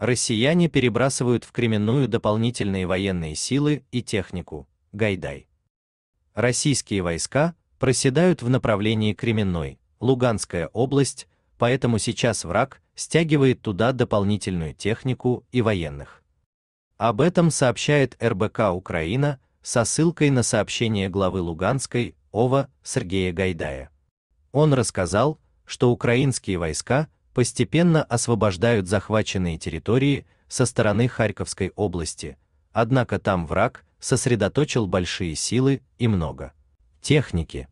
Россияне перебрасывают в Кременную дополнительные военные силы и технику. Гайдай. Российские войска проседают в направлении Кременной, Луганская область, поэтому сейчас враг стягивает туда дополнительную технику и военных. Об этом сообщает РБК Украина со ссылкой на сообщение главы Луганской ОВА Сергея Гайдая. Он рассказал, что украинские войска постепенно освобождают захваченные территории со стороны Харьковской области, однако там враг сосредоточил большие силы и много техники.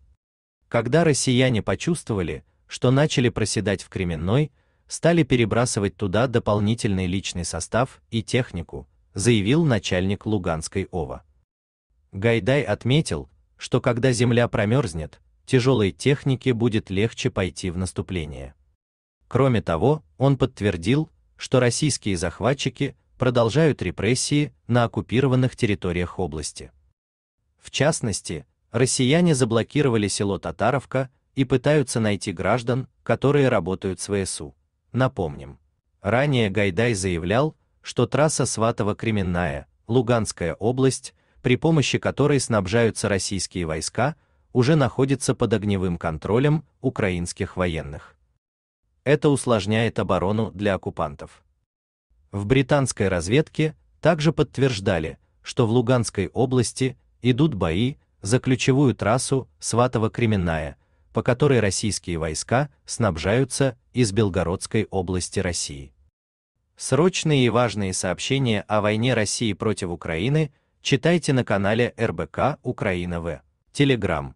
Когда россияне почувствовали, что начали проседать в Кременной, стали перебрасывать туда дополнительный личный состав и технику, заявил начальник Луганской ОВА. Гайдай отметил, что когда земля промерзнет, тяжелой технике будет легче пойти в наступление. Кроме того, он подтвердил, что российские захватчики продолжают репрессии на оккупированных территориях области. В частности, россияне заблокировали село Татаровка и пытаются найти граждан, которые работают с ВСУ. Напомним, ранее Гайдай заявлял, что трасса Сватово-Кременная, Луганская область, при помощи которой снабжаются российские войска, уже находится под огневым контролем украинских военных это усложняет оборону для оккупантов. В британской разведке также подтверждали, что в Луганской области идут бои за ключевую трассу Сватово-Кременная, по которой российские войска снабжаются из Белгородской области России. Срочные и важные сообщения о войне России против Украины читайте на канале РБК Украина В. Телеграм.